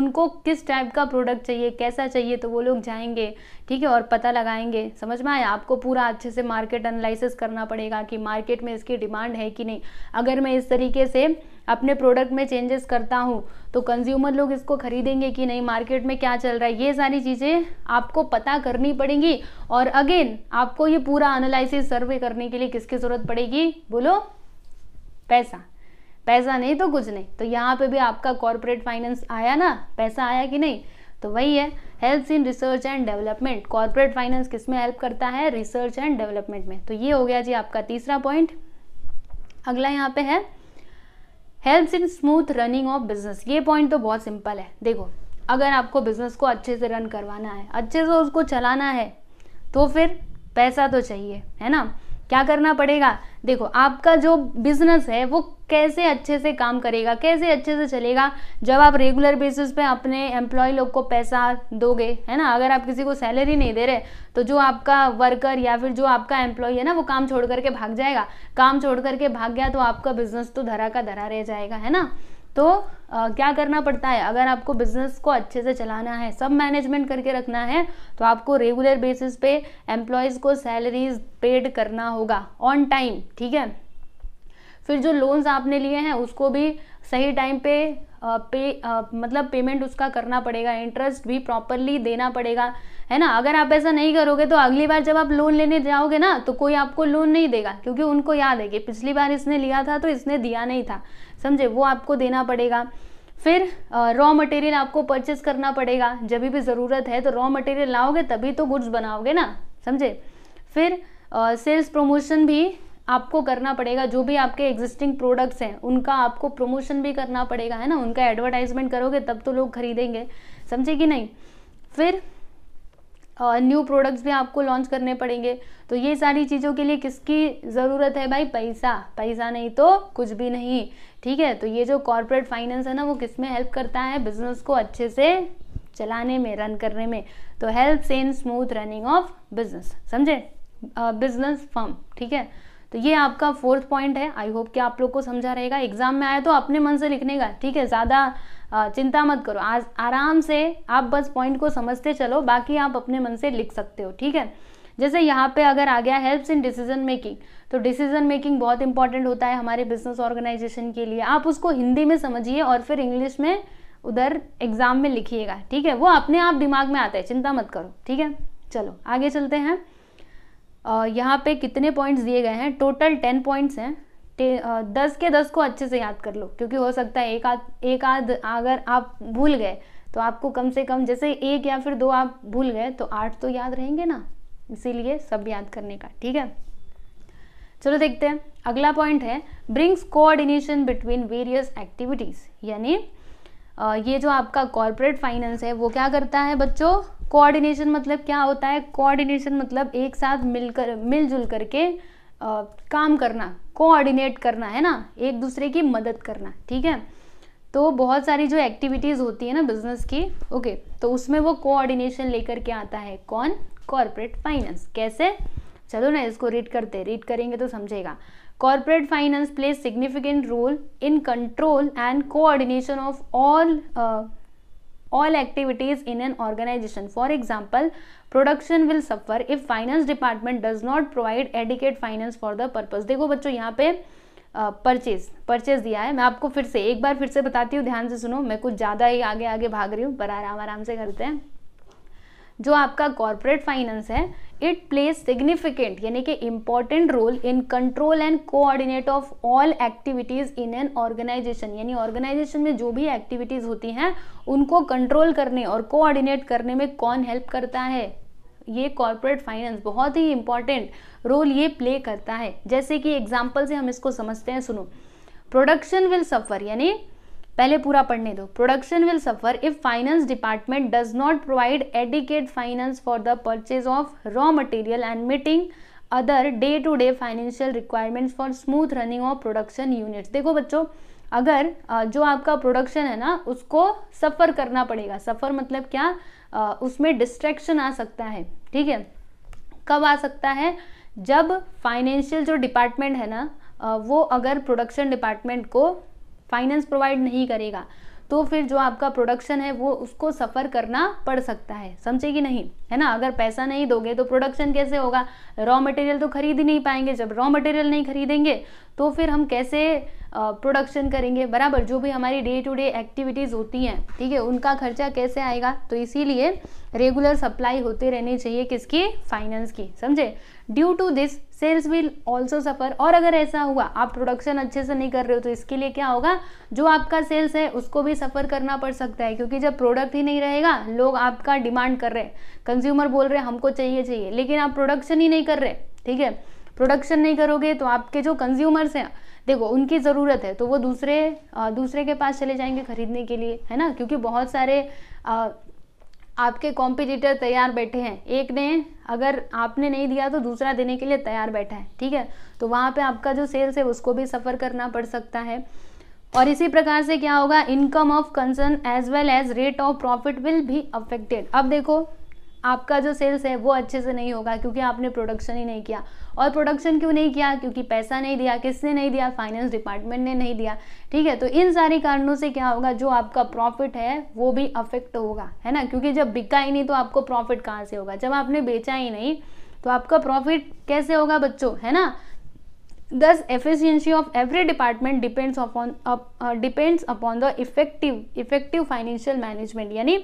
उनको किस टाइप का प्रोडक्ट चाहिए कैसा चाहिए तो वो लोग जाएंगे ठीक है और पता लगाएंगे समझ में आया आपको पूरा अच्छे से मार्केट एनालिसिस करना पड़ेगा कि मार्केट में इसकी डिमांड है कि नहीं अगर मैं इस तरीके से अपने प्रोडक्ट में चेंजेस करता हूँ तो कंज्यूमर लोग इसको खरीदेंगे कि नहीं मार्केट में क्या चल रहा है ये सारी चीज़ें आपको पता करनी पड़ेंगी और अगेन आपको ये पूरा एनालिसिस सर्वे करने के लिए किसकी ज़रूरत पड़ेगी बोलो पैसा पैसा नहीं तो कुछ नहीं तो यहाँ पे भी आपका कॉरपोरेट फाइनेंस आया ना पैसा आया कि नहीं तो वही है help in research and development corporate finance किस में हेल्प करता है रिसर्च एंड डेवलपमेंट में तो ये हो गया जी आपका तीसरा पॉइंट अगला यहाँ पे है helps in smooth running of business ये पॉइंट तो बहुत सिंपल है देखो अगर आपको बिजनेस को अच्छे से रन करवाना है अच्छे से उसको चलाना है तो फिर पैसा तो चाहिए है ना क्या करना पड़ेगा देखो आपका जो बिजनेस है वो कैसे अच्छे से काम करेगा कैसे अच्छे से चलेगा जब आप रेगुलर बेसिस पे अपने एम्प्लॉय लोग को पैसा दोगे है ना अगर आप किसी को सैलरी नहीं दे रहे तो जो आपका वर्कर या फिर जो आपका एम्प्लॉय है ना वो काम छोड़ करके भाग जाएगा काम छोड़ करके भाग गया तो आपका बिजनेस तो धरा का धरा रह जाएगा है ना तो आ, क्या करना पड़ता है अगर आपको बिजनेस को अच्छे से चलाना है सब मैनेजमेंट करके रखना है तो आपको रेगुलर बेसिस पे एम्प्लॉयज़ को सैलरीज पेड करना होगा ऑन टाइम ठीक है फिर जो लोन्स आपने लिए हैं उसको भी सही टाइम पे पे मतलब पेमेंट उसका करना पड़ेगा इंटरेस्ट भी प्रॉपरली देना पड़ेगा है ना अगर आप ऐसा नहीं करोगे तो अगली बार जब आप लोन लेने जाओगे ना तो कोई आपको लोन नहीं देगा क्योंकि उनको याद है कि पिछली बार इसने लिया था तो इसने दिया नहीं था समझे वो आपको देना पड़ेगा फिर रॉ मटेरियल आपको परचेस करना पड़ेगा जब भी ज़रूरत है तो रॉ मटेरियल लाओगे तभी तो गुड्स बनाओगे ना समझे फिर सेल्स uh, प्रमोशन भी आपको करना पड़ेगा जो भी आपके एग्जिस्टिंग प्रोडक्ट्स हैं उनका आपको प्रमोशन भी करना पड़ेगा है ना उनका एडवर्टाइजमेंट करोगे तब तो लोग खरीदेंगे समझे कि नहीं फिर न्यू प्रोडक्ट्स भी आपको लॉन्च करने पड़ेंगे तो ये सारी चीज़ों के लिए किसकी ज़रूरत है भाई पैसा पैसा नहीं तो कुछ भी नहीं ठीक है तो ये जो कॉरपोरेट फाइनेंस है ना वो किस में हेल्प करता है बिजनेस को अच्छे से चलाने में रन करने में तो help in smooth running of business समझे बिजनेस फर्म ठीक है तो ये आपका फोर्थ पॉइंट है आई होप कि आप लोग को समझा रहेगा एग्जाम में आया तो अपने मन से लिखने का ठीक है ज़्यादा चिंता मत करो आज आराम से आप बस पॉइंट को समझते चलो बाकी आप अपने मन से लिख सकते हो ठीक है जैसे यहाँ पे अगर आ गया हेल्प्स इन डिसीजन मेकिंग तो डिसीजन मेकिंग बहुत इंपॉर्टेंट होता है हमारे बिजनेस ऑर्गेनाइजेशन के लिए आप उसको हिंदी में समझिए और फिर इंग्लिश में उधर एग्जाम में लिखिएगा ठीक है वो अपने आप दिमाग में आता है चिंता मत करो ठीक है चलो आगे चलते हैं यहाँ पे कितने पॉइंट्स दिए गए हैं टोटल टेन पॉइंट्स हैं दस के दस को अच्छे से याद कर लो क्योंकि हो सकता है एक आध एक आध अगर आप भूल गए तो आपको कम से कम जैसे एक या फिर दो आप भूल गए तो आठ तो याद रहेंगे ना इसीलिए सब याद करने का ठीक है चलो देखते हैं अगला पॉइंट है brings coordination between various activities यानी ये जो आपका कॉरपोरेट फाइनेंस है वो क्या करता है बच्चों कोऑर्डिनेशन मतलब क्या होता है कोऑर्डिनेशन मतलब एक साथ मिलकर मिलजुल करके आ, काम करना कोऑर्डिनेट करना है ना एक दूसरे की मदद करना ठीक है तो बहुत सारी जो एक्टिविटीज़ होती है ना बिजनेस की ओके तो उसमें वो कोऑर्डिनेशन लेकर के आता है कौन कॉरपोरेट फाइनेंस कैसे चलो ना इसको रीड करते रीड करेंगे तो समझेगा corporate finance play significant role in control and coordination of all all activities in an organisation for example production will suffer if finance department does not provide adequate finance for the purpose देखो बच्चों यहाँ पे परचेज uh, परचेज दिया है मैं आपको फिर से एक बार फिर से बताती हूँ ध्यान से सुनो मैं कुछ ज़्यादा ही आगे आगे भाग रही हूँ पर आराम आराम से करते हैं जो आपका कॉरपोरेट फाइनेंस है इट प्लेज सिग्निफिकेंट यानी कि important role in control and coordinate of all activities in an organisation यानी ऑर्गेनाइजेशन में जो भी एक्टिविटीज़ होती हैं उनको कंट्रोल करने और कोऑर्डिनेट करने में कौन हेल्प करता है ये कॉरपोरेट फाइनेंस बहुत ही इंपॉर्टेंट रोल ये प्ले करता है जैसे कि एग्जाम्पल से हम इसको समझते हैं सुनो प्रोडक्शन विल सफ़र यानी पहले पूरा पढ़ने दो production will suffer if finance department does not provide adequate finance for the purchase of raw material and meeting other day to day financial requirements for smooth running of production units देखो बच्चों अगर जो आपका प्रोडक्शन है ना उसको सफ़र करना पड़ेगा सफ़र मतलब क्या उसमें डिस्ट्रैक्शन आ सकता है ठीक है कब आ सकता है जब फाइनेंशियल जो डिपार्टमेंट है ना वो अगर प्रोडक्शन डिपार्टमेंट को फाइनेंस प्रोवाइड नहीं करेगा तो फिर जो आपका प्रोडक्शन है वो उसको सफ़र करना पड़ सकता है समझे कि नहीं है ना अगर पैसा नहीं दोगे तो प्रोडक्शन कैसे होगा रॉ मटेरियल तो खरीद ही नहीं पाएंगे जब रॉ मटेरियल नहीं खरीदेंगे तो फिर हम कैसे प्रोडक्शन करेंगे बराबर जो भी हमारी डे टू डे एक्टिविटीज़ होती हैं ठीक है उनका खर्चा कैसे आएगा तो इसीलिए रेगुलर सप्लाई होते रहनी चाहिए किसकी फाइनेंस की समझे due to this sales will also suffer और अगर ऐसा हुआ आप प्रोडक्शन अच्छे से नहीं कर रहे हो तो इसके लिए क्या होगा जो आपका सेल्स है उसको भी सफ़र करना पड़ सकता है क्योंकि जब प्रोडक्ट ही नहीं रहेगा लोग आपका डिमांड कर रहे हैं कंज्यूमर बोल रहे हैं हमको चाहिए चाहिए लेकिन आप प्रोडक्शन ही नहीं कर रहे ठीक है प्रोडक्शन नहीं करोगे तो आपके जो कंज्यूमर्स हैं देखो उनकी ज़रूरत है तो वो दूसरे दूसरे के पास चले जाएंगे खरीदने के लिए है ना क्योंकि बहुत सारे आपके कॉम्पिटिटर तैयार बैठे हैं एक ने अगर आपने नहीं दिया तो दूसरा देने के लिए तैयार बैठा है ठीक है तो वहाँ पे आपका जो सेल्स है उसको भी सफ़र करना पड़ सकता है और इसी प्रकार से क्या होगा income of concern as well as rate of profit will भी अफेक्टेड अब देखो आपका जो सेल्स है वो अच्छे से नहीं होगा क्योंकि आपने प्रोडक्शन ही नहीं किया और प्रोडक्शन क्यों नहीं किया क्योंकि पैसा नहीं दिया किसने नहीं दिया फाइनेंस डिपार्टमेंट ने नहीं दिया ठीक है तो इन सारे कारणों से क्या होगा जो आपका प्रॉफिट है वो भी अफेक्ट होगा है ना क्योंकि जब बिका ही नहीं तो आपको प्रॉफिट कहाँ से होगा जब आपने बेचा ही नहीं तो आपका प्रॉफिट कैसे होगा बच्चों है ना thus efficiency of every department depends upon depends upon the effective effective financial management यानी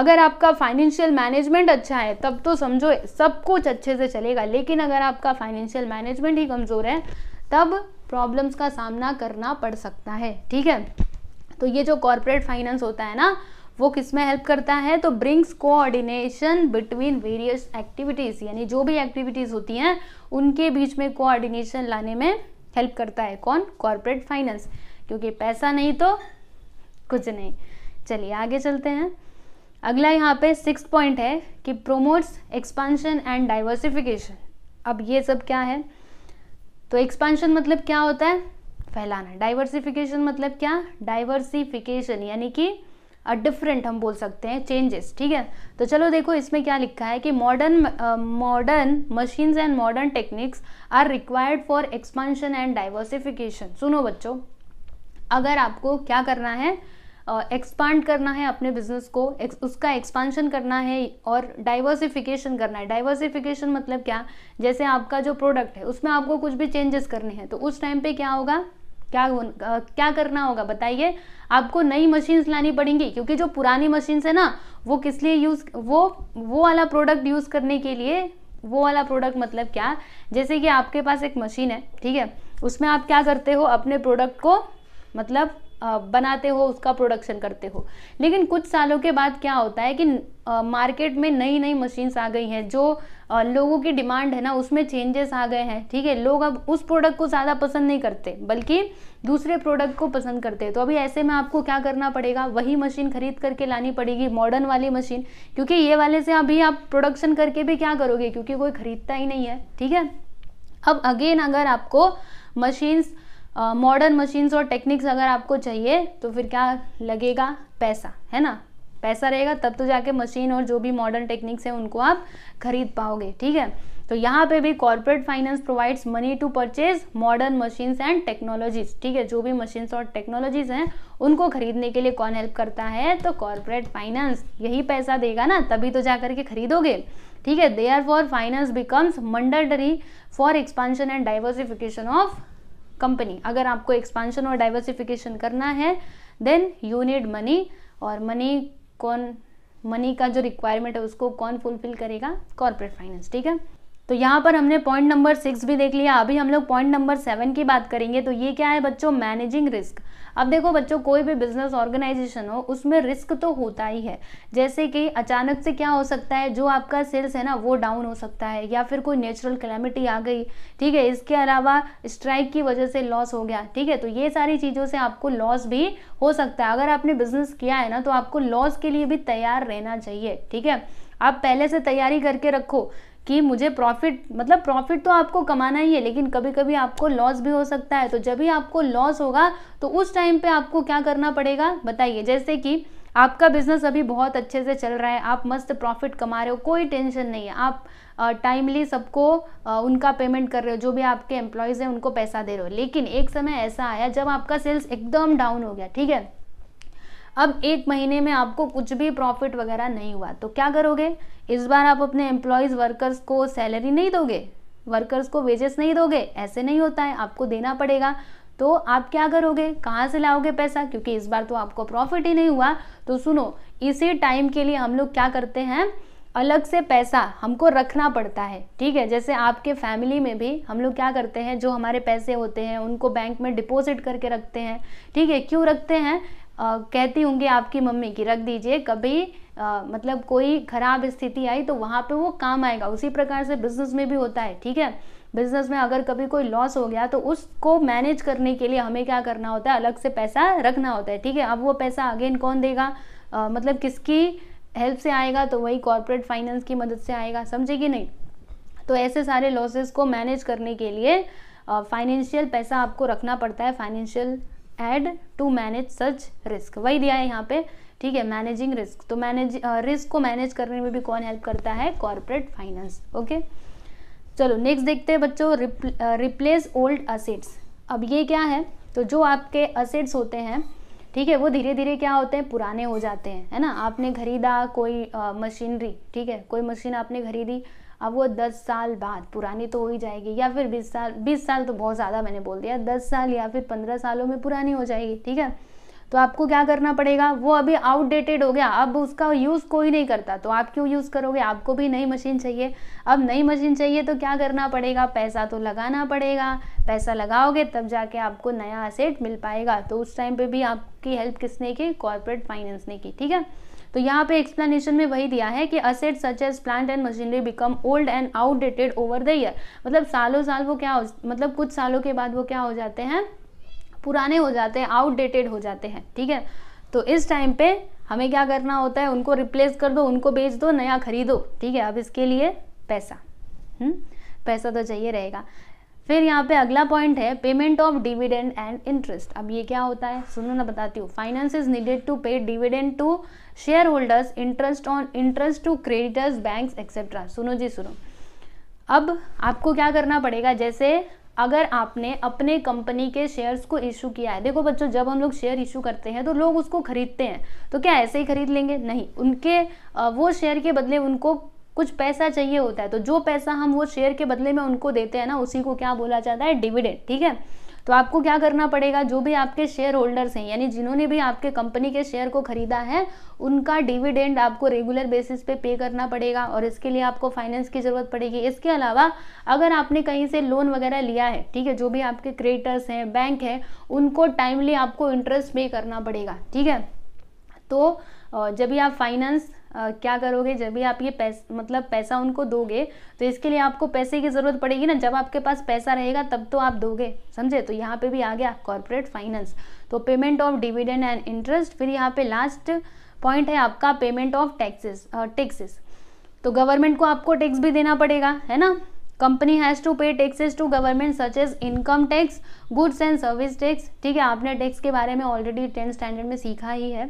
अगर आपका फाइनेंशियल मैनेजमेंट अच्छा है तब तो समझो सब कुछ अच्छे से चलेगा लेकिन अगर आपका फाइनेंशियल मैनेजमेंट ही कमज़ोर है तब प्रॉब्लम्स का सामना करना पड़ सकता है ठीक है तो ये जो कॉरपोरेट फाइनेंस होता है ना वो किस में हेल्प करता है तो brings coordination between various activities यानी जो भी एक्टिविटीज़ होती हैं उनके बीच में कोऑर्डिनेशन लाने में हेल्प करता है कौन कॉरपोरेट फाइनेंस क्योंकि पैसा नहीं तो कुछ नहीं चलिए आगे चलते हैं अगला यहाँ पे सिक्स पॉइंट है कि प्रोमोट्स एक्सपांशन एंड डाइवर्सिफिकेशन अब ये सब क्या है तो एक्सपांशन मतलब क्या होता है फैलाना डाइवर्सिफिकेशन मतलब क्या डाइवर्सिफिकेशन यानी कि अ डिफरेंट हम बोल सकते हैं चेंजेस ठीक है तो चलो देखो इसमें क्या लिखा है कि modern modern machines and modern techniques are required for expansion and diversification सुनो बच्चों अगर आपको क्या करना है एक्सपांड करना है अपने बिजनेस को एक, उसका एक्सपांशन करना है और डाइवर्सिफिकेशन करना है डाइवर्सिफिकेशन मतलब क्या जैसे आपका जो प्रोडक्ट है उसमें आपको कुछ भी चेंजेस करने हैं तो उस टाइम पे क्या होगा क्या क्या करना होगा बताइए आपको नई मशीन्स लानी पड़ेंगी क्योंकि जो पुरानी मशीन्स है ना वो किस लिए यूज़ वो वो वाला प्रोडक्ट यूज़ करने के लिए वो वाला प्रोडक्ट मतलब क्या जैसे कि आपके पास एक मशीन है ठीक है उसमें आप क्या करते हो अपने प्रोडक्ट को मतलब बनाते हो उसका प्रोडक्शन करते हो लेकिन कुछ सालों के बाद क्या होता है कि मार्केट में नई नई मशीन्स आ गई हैं जो लोगों की डिमांड है ना उसमें चेंजेस आ गए हैं ठीक है लोग अब उस प्रोडक्ट को ज़्यादा पसंद नहीं करते बल्कि दूसरे प्रोडक्ट को पसंद करते हैं तो अभी ऐसे में आपको क्या करना पड़ेगा वही मशीन खरीद करके लानी पड़ेगी मॉडर्न वाली मशीन क्योंकि ये वाले से अभी आप प्रोडक्शन करके भी क्या करोगे क्योंकि कोई ख़रीदता ही नहीं है ठीक है अब अगेन अगर आपको मशीन्स मॉडर्न मशीन्स और टेक्निक्स अगर आपको चाहिए तो फिर क्या लगेगा पैसा है ना पैसा रहेगा तब तो जाके मशीन और जो भी मॉडर्न टेक्निक्स हैं उनको आप खरीद पाओगे ठीक है तो यहाँ पे भी corporate finance provides money to purchase modern machines and technologies ठीक है जो भी मशीन्स और टेक्नोलॉजीज हैं उनको खरीदने के लिए कौन हेल्प करता है तो कॉर्पोरेट फाइनेंस यही पैसा देगा ना तभी तो जा करके खरीदोगे ठीक है they are for finance becomes mandatory for expansion and diversification of company अगर आपको एक्सपांशन और डाइवर्सिफिकेशन करना है देन यू नीड मनी और मनी कौन मनी का जो रिक्वायरमेंट है उसको कौन फुलफिल करेगा कॉर्पोरेट फाइनेंस ठीक है तो यहाँ पर हमने पॉइंट नंबर सिक्स भी देख लिया अभी हम लोग पॉइंट नंबर सेवन की बात करेंगे तो ये क्या है बच्चों मैनेजिंग रिस्क अब देखो बच्चों कोई भी बिजनेस ऑर्गेनाइजेशन हो उसमें रिस्क तो होता ही है जैसे कि अचानक से क्या हो सकता है जो आपका सेल्स है ना वो डाउन हो सकता है या फिर कोई नेचुरल कैलामिटी आ गई ठीक है इसके अलावा स्ट्राइक की वजह से लॉस हो गया ठीक है तो ये सारी चीज़ों से आपको लॉस भी हो सकता है अगर आपने बिजनेस किया है ना तो आपको लॉस के लिए भी तैयार रहना चाहिए ठीक है आप पहले से तैयारी करके रखो कि मुझे प्रॉफिट मतलब प्रॉफिट तो आपको कमाना ही है लेकिन कभी कभी आपको लॉस भी हो सकता है तो जब भी आपको लॉस होगा तो उस टाइम पे आपको क्या करना पड़ेगा बताइए जैसे कि आपका बिजनेस अभी बहुत अच्छे से चल रहा है आप मस्त प्रॉफिट कमा रहे हो कोई टेंशन नहीं है आप टाइमली सबको उनका पेमेंट कर रहे हो जो भी आपके एम्प्लॉयज़ हैं उनको पैसा दे रहे हो लेकिन एक समय ऐसा आया जब आपका सेल्स एकदम डाउन हो गया ठीक है अब एक महीने में आपको कुछ भी प्रॉफिट वगैरह नहीं हुआ तो क्या करोगे इस बार आप अपने एम्प्लॉयज़ वर्कर्स को सैलरी नहीं दोगे वर्कर्स को वेजेस नहीं दोगे ऐसे नहीं होता है आपको देना पड़ेगा तो आप क्या करोगे कहाँ से लाओगे पैसा क्योंकि इस बार तो आपको प्रॉफिट ही नहीं हुआ तो सुनो इसी टाइम के लिए हम लोग क्या करते हैं अलग से पैसा हमको रखना पड़ता है ठीक है जैसे आपके फैमिली में भी हम लोग क्या करते हैं जो हमारे पैसे होते हैं उनको बैंक में डिपॉजिट करके रखते हैं ठीक है क्यों रखते हैं आ, कहती होंगी आपकी मम्मी की रख दीजिए कभी आ, मतलब कोई ख़राब स्थिति आई तो वहाँ पे वो काम आएगा उसी प्रकार से बिजनेस में भी होता है ठीक है बिजनेस में अगर कभी कोई लॉस हो गया तो उसको मैनेज करने के लिए हमें क्या करना होता है अलग से पैसा रखना होता है ठीक है अब वो पैसा अगेन कौन देगा आ, मतलब किसकी हेल्प से आएगा तो वही कॉरपोरेट फाइनेंस की मदद से आएगा समझेगी नहीं तो ऐसे सारे लॉसेस को मैनेज करने के लिए फाइनेंशियल पैसा आपको रखना पड़ता है financial aid to manage such risk वही दिया है यहाँ पे ठीक है मैनेजिंग रिस्क तो मैनेज रिस्क को मैनेज करने में भी कौन हेल्प करता है कॉरपोरेट फाइनेंस ओके चलो नेक्स्ट देखते हैं बच्चों रिप्लेस ओल्ड असेट्स अब ये क्या है तो जो आपके असेट्स होते हैं ठीक है वो धीरे धीरे क्या होते हैं पुराने हो जाते हैं है ना आपने खरीदा कोई मशीनरी ठीक है कोई मशीन आपने खरीदी अब वो दस साल बाद पुरानी तो हो ही जाएगी या फिर बीस साल बीस साल तो बहुत ज़्यादा मैंने बोल दिया दस साल या फिर पंद्रह सालों में पुरानी हो जाएगी ठीक है तो आपको क्या करना पड़ेगा वो अभी आउटडेटेड हो गया अब उसका यूज़ कोई नहीं करता तो आप क्यों यूज़ करोगे आपको भी नई मशीन चाहिए अब नई मशीन चाहिए तो क्या करना पड़ेगा पैसा तो लगाना पड़ेगा पैसा लगाओगे तब जाके आपको नया असेट मिल पाएगा तो उस टाइम पे भी आपकी हेल्प किसने की कॉरपोरेट फाइनेंस ने की ठीक है तो यहाँ पे एक्सप्लेनेशन में वही दिया है कि asset such as plant and machinery become old and outdated over the year मतलब सालों साल वो क्या हो मतलब कुछ सालों के बाद वो क्या हो जाते हैं पुराने हो जाते हैं आउटडेटेड हो जाते हैं ठीक है तो इस टाइम पे हमें क्या करना होता है उनको रिप्लेस कर दो उनको बेच दो नया खरीदो ठीक है अब इसके लिए पैसा हुँ? हम्म? पैसा तो चाहिए रहेगा फिर यहाँ पे अगला पॉइंट है payment of dividend and interest अब ये क्या होता है सुनो ना बताती हूँ finance is needed to pay dividend to shareholders interest on interest to creditors bank etcetera सुनो जी सुनो अब आपको क्या करना पड़ेगा जैसे अगर आपने अपने कंपनी के शेयर्स को इशू किया है देखो बच्चों जब हम लोग शेयर इशू करते हैं तो लोग उसको खरीदते हैं तो क्या ऐसे ही खरीद लेंगे नहीं उनके वो शेयर के बदले उनको कुछ पैसा चाहिए होता है तो जो पैसा हम वो शेयर के बदले में उनको देते हैं ना उसी को क्या बोला जाता है डिविडेंड ठीक है तो आपको क्या करना पड़ेगा जो भी आपके शेयर होल्डर्स हैं यानी जिन्होंने भी आपके कंपनी के शेयर को खरीदा है उनका डिविडेंड आपको रेगुलर बेसिस पे पे करना पड़ेगा और इसके लिए आपको फाइनेंस की ज़रूरत पड़ेगी इसके अलावा अगर आपने कहीं से लोन वगैरह लिया है ठीक है जो भी आपके क्रेडिटर्स हैं बैंक है उनको टाइमली आपको इंटरेस्ट पे करना पड़ेगा ठीक है तो जब भी आप फाइनेंस आ, क्या करोगे जब भी आप ये पैस मतलब पैसा उनको दोगे तो इसके लिए आपको पैसे की ज़रूरत पड़ेगी ना जब आपके पास पैसा रहेगा तब तो आप दोगे समझे तो यहाँ पे भी आ गया कॉरपोरेट फाइनेंस तो payment of dividend and interest फिर यहाँ पे लास्ट पॉइंट है आपका पेमेंट ऑफ टैक्सेस टैक्सेस तो गवर्नमेंट को आपको टैक्स भी देना पड़ेगा है ना company has to pay taxes to government such as income tax goods and service tax ठीक है आपने टैक्स के बारे में ऑलरेडी टेंथ स्टैंडर्ड में सीखा ही है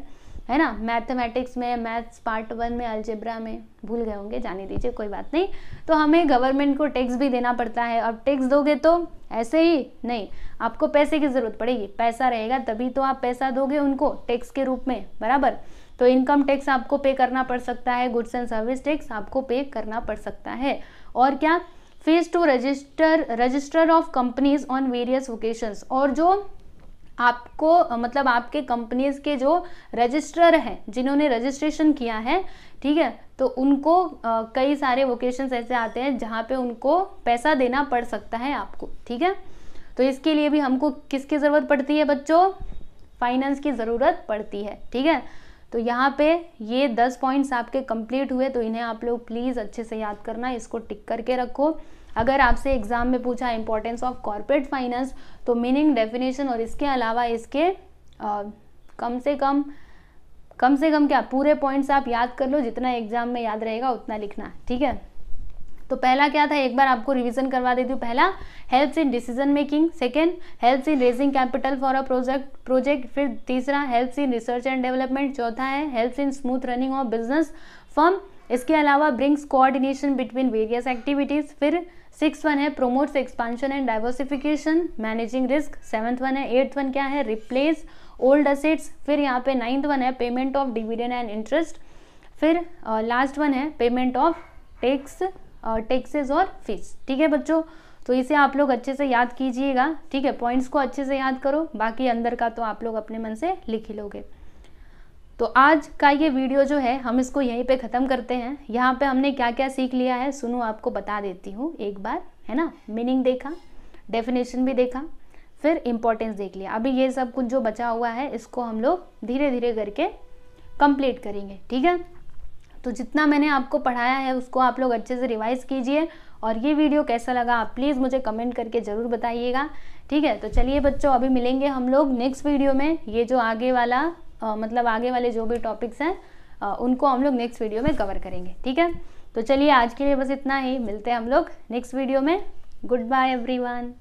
है ना मैथमेटिक्स में मैथ्स पार्ट वन में अल्जेब्रा में भूल गए होंगे जाने दीजिए कोई बात नहीं तो हमें गवर्नमेंट को टैक्स भी देना पड़ता है अब टैक्स दोगे तो ऐसे ही नहीं आपको पैसे की ज़रूरत पड़ेगी पैसा रहेगा तभी तो आप पैसा दोगे उनको टैक्स के रूप में बराबर तो इनकम टैक्स आपको पे करना पड़ सकता है गुड्स एंड सर्विस टैक्स आपको पे करना पड़ सकता है और क्या fees to register register of companies on various vocations और जो आपको मतलब आपके कंपनीज के जो रजिस्ट्रर हैं जिन्होंने रजिस्ट्रेशन किया है ठीक है तो उनको आ, कई सारे वोकेशंस ऐसे आते हैं जहाँ पे उनको पैसा देना पड़ सकता है आपको ठीक है तो इसके लिए भी हमको किसकी ज़रूरत पड़ती है बच्चों फाइनेंस की ज़रूरत पड़ती है ठीक है तो यहाँ पे ये दस पॉइंट्स आपके कंप्लीट हुए तो इन्हें आप लोग प्लीज़ अच्छे से याद करना इसको टिक करके रखो अगर आपसे एग्जाम में पूछा इंपॉर्टेंस ऑफ कॉर्पोरेट फाइनेंस तो मीनिंग डेफिनेशन और इसके अलावा इसके आ, कम से कम कम से कम क्या पूरे पॉइंट्स आप याद कर लो जितना एग्जाम में याद रहेगा उतना लिखना ठीक है तो पहला क्या था एक बार आपको रिवीजन करवा देती हूँ पहला help in decision making second help in raising capital for a project project फिर तीसरा help in research and development चौथा है help in smooth running of business form इसके अलावा brings coordination between various activities फिर सिक्स वन है promotes expansion and diversification managing risk seventh one है एट्थ वन क्या है रिप्लेस ओल्ड असेट्स फिर यहाँ पे नाइन्थ वन है payment of dividend and interest फिर लास्ट uh, वन है पेमेंट ऑफ टैक्स टैक्सेस और फीस ठीक है बच्चों तो इसे आप लोग अच्छे से याद कीजिएगा ठीक है पॉइंट्स को अच्छे से याद करो बाकी अंदर का तो आप लोग अपने मन से लिख ही लोगे तो आज का ये वीडियो जो है हम इसको यहीं पे ख़त्म करते हैं यहाँ पे हमने क्या क्या सीख लिया है सुनो आपको बता देती हूँ एक बार है ना मीनिंग देखा डेफिनेशन भी देखा फिर इम्पोर्टेंस देख लिया अभी ये सब कुछ जो बचा हुआ है इसको हम लोग धीरे धीरे करके कंप्लीट करेंगे ठीक है तो जितना मैंने आपको पढ़ाया है उसको आप लोग अच्छे से रिवाइज़ कीजिए और ये वीडियो कैसा लगा आप प्लीज़ मुझे कमेंट करके ज़रूर बताइएगा ठीक है तो चलिए बच्चों अभी मिलेंगे हम लोग नेक्स्ट वीडियो में ये जो आगे वाला मतलब आगे वाले जो भी टॉपिक्स हैं उनको हम लोग नेक्स्ट वीडियो में कवर करेंगे ठीक है तो चलिए आज के लिए बस इतना ही मिलते हैं हम लोग नेक्स्ट वीडियो में गुड बाय एवरीवन